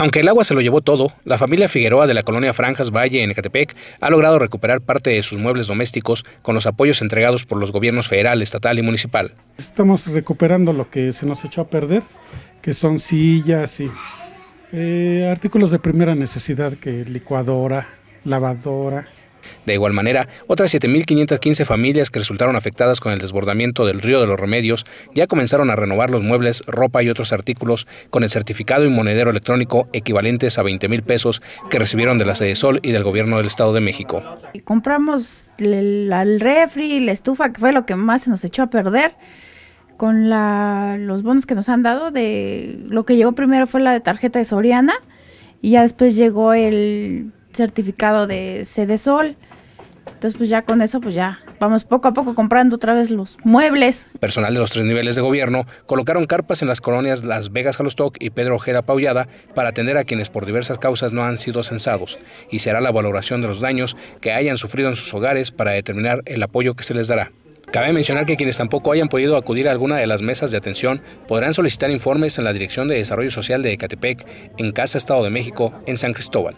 Aunque el agua se lo llevó todo, la familia Figueroa de la colonia Franjas Valle en Ecatepec ha logrado recuperar parte de sus muebles domésticos con los apoyos entregados por los gobiernos federal, estatal y municipal. Estamos recuperando lo que se nos echó a perder, que son sillas y eh, artículos de primera necesidad, que licuadora, lavadora, de igual manera, otras 7.515 familias que resultaron afectadas con el desbordamiento del río de los remedios ya comenzaron a renovar los muebles, ropa y otros artículos con el certificado y monedero electrónico equivalentes a 20.000 pesos que recibieron de la Sede Sol y del gobierno del Estado de México. Compramos el, el refri, la estufa, que fue lo que más se nos echó a perder con la, los bonos que nos han dado. De, lo que llegó primero fue la de tarjeta de Soriana y ya después llegó el certificado de sede sol. Entonces, pues ya con eso, pues ya vamos poco a poco comprando otra vez los muebles. Personal de los tres niveles de gobierno colocaron carpas en las colonias Las Vegas Jalostoc y Pedro Ojeda Paullada para atender a quienes por diversas causas no han sido censados y será la valoración de los daños que hayan sufrido en sus hogares para determinar el apoyo que se les dará. Cabe mencionar que quienes tampoco hayan podido acudir a alguna de las mesas de atención podrán solicitar informes en la Dirección de Desarrollo Social de Ecatepec, en Casa Estado de México, en San Cristóbal.